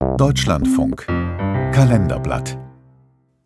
Deutschlandfunk Kalenderblatt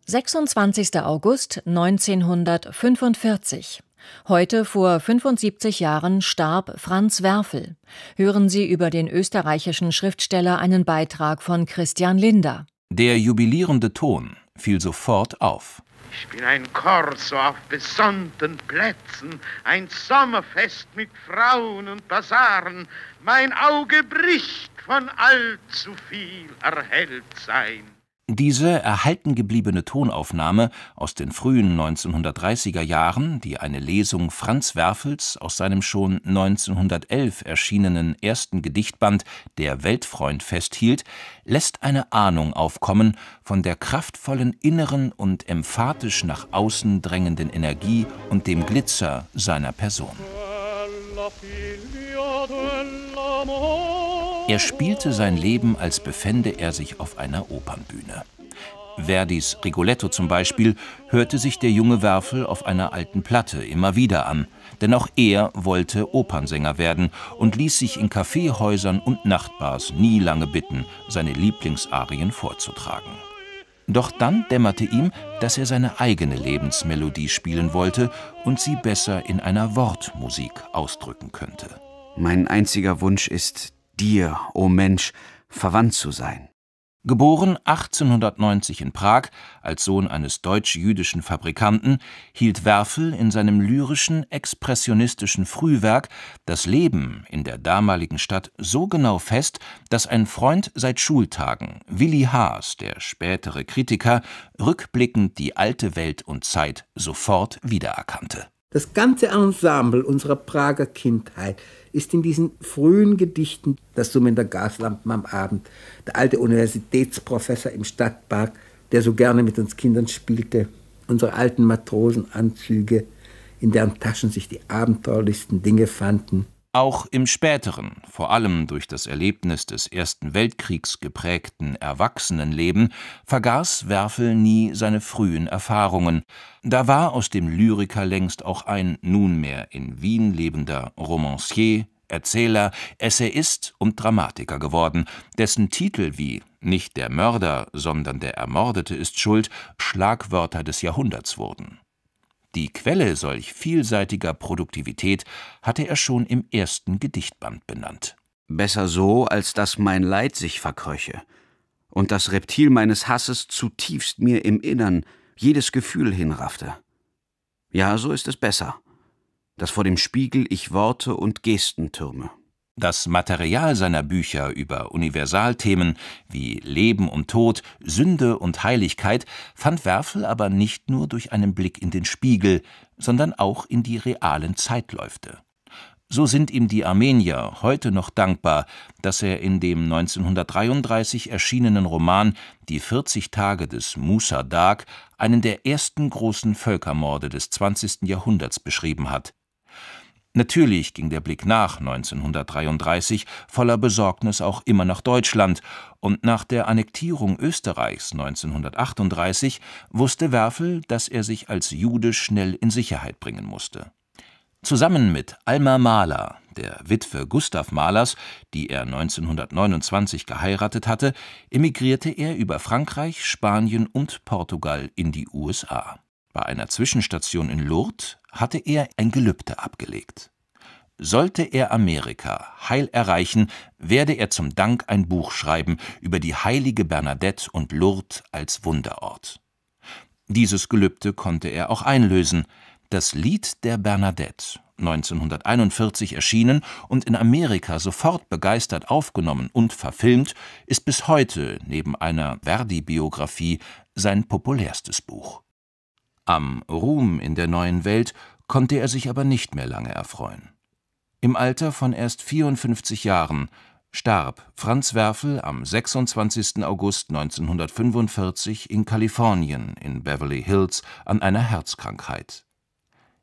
26. August 1945 Heute vor 75 Jahren starb Franz Werfel. Hören Sie über den österreichischen Schriftsteller einen Beitrag von Christian Linder. Der jubilierende Ton fiel sofort auf. Ich bin ein Korso auf besonnten Plätzen, ein Sommerfest mit Frauen und Basaren. Mein Auge bricht von allzu viel erhellt sein. Diese erhalten gebliebene Tonaufnahme aus den frühen 1930er Jahren, die eine Lesung Franz Werfels aus seinem schon 1911 erschienenen ersten Gedichtband Der Weltfreund festhielt, lässt eine Ahnung aufkommen von der kraftvollen inneren und emphatisch nach außen drängenden Energie und dem Glitzer seiner Person. Er spielte sein Leben, als befände er sich auf einer Opernbühne. Verdis Rigoletto zum Beispiel hörte sich der junge Werfel auf einer alten Platte immer wieder an, denn auch er wollte Opernsänger werden und ließ sich in Kaffeehäusern und Nachtbars nie lange bitten, seine Lieblingsarien vorzutragen. Doch dann dämmerte ihm, dass er seine eigene Lebensmelodie spielen wollte und sie besser in einer Wortmusik ausdrücken könnte. Mein einziger Wunsch ist, dir, o oh Mensch, verwandt zu sein. Geboren 1890 in Prag als Sohn eines deutsch-jüdischen Fabrikanten, hielt Werfel in seinem lyrischen, expressionistischen Frühwerk das Leben in der damaligen Stadt so genau fest, dass ein Freund seit Schultagen, Willi Haas, der spätere Kritiker, rückblickend die alte Welt und Zeit sofort wiedererkannte. Das ganze Ensemble unserer Prager Kindheit ist in diesen frühen Gedichten, das Summen der Gaslampen am Abend, der alte Universitätsprofessor im Stadtpark, der so gerne mit uns Kindern spielte, unsere alten Matrosenanzüge, in deren Taschen sich die abenteuerlichsten Dinge fanden, auch im späteren, vor allem durch das Erlebnis des Ersten Weltkriegs geprägten Erwachsenenleben, vergaß Werfel nie seine frühen Erfahrungen. Da war aus dem Lyriker längst auch ein nunmehr in Wien lebender Romancier, Erzähler, Essayist und Dramatiker geworden, dessen Titel wie Nicht der Mörder, sondern der Ermordete ist schuld Schlagwörter des Jahrhunderts wurden die Quelle solch vielseitiger Produktivität hatte er schon im ersten Gedichtband benannt. Besser so, als dass mein Leid sich verkröche und das Reptil meines Hasses zutiefst mir im Innern jedes Gefühl hinraffte. Ja, so ist es besser, dass vor dem Spiegel ich Worte und Gesten türme. Das Material seiner Bücher über Universalthemen wie Leben und Tod, Sünde und Heiligkeit fand Werfel aber nicht nur durch einen Blick in den Spiegel, sondern auch in die realen Zeitläufte. So sind ihm die Armenier heute noch dankbar, dass er in dem 1933 erschienenen Roman Die 40 Tage des Musa Dag einen der ersten großen Völkermorde des 20. Jahrhunderts beschrieben hat, Natürlich ging der Blick nach 1933 voller Besorgnis auch immer nach Deutschland, und nach der Annektierung Österreichs 1938 wusste Werfel, dass er sich als Jude schnell in Sicherheit bringen musste. Zusammen mit Alma Mahler, der Witwe Gustav Mahlers, die er 1929 geheiratet hatte, emigrierte er über Frankreich, Spanien und Portugal in die USA. Bei einer Zwischenstation in Lourdes hatte er ein Gelübde abgelegt. Sollte er Amerika heil erreichen, werde er zum Dank ein Buch schreiben über die heilige Bernadette und Lourdes als Wunderort. Dieses Gelübde konnte er auch einlösen. Das Lied der Bernadette, 1941 erschienen und in Amerika sofort begeistert aufgenommen und verfilmt, ist bis heute neben einer Verdi-Biografie sein populärstes Buch. Am Ruhm in der neuen Welt konnte er sich aber nicht mehr lange erfreuen. Im Alter von erst 54 Jahren starb Franz Werfel am 26. August 1945 in Kalifornien in Beverly Hills an einer Herzkrankheit.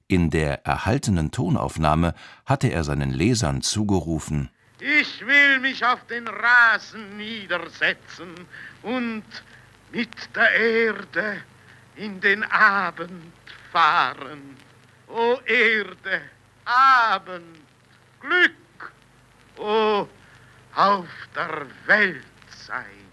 In der erhaltenen Tonaufnahme hatte er seinen Lesern zugerufen Ich will mich auf den Rasen niedersetzen und mit der Erde in den Abend fahren. O Erde, Abend, Glück, o auf der Welt sein.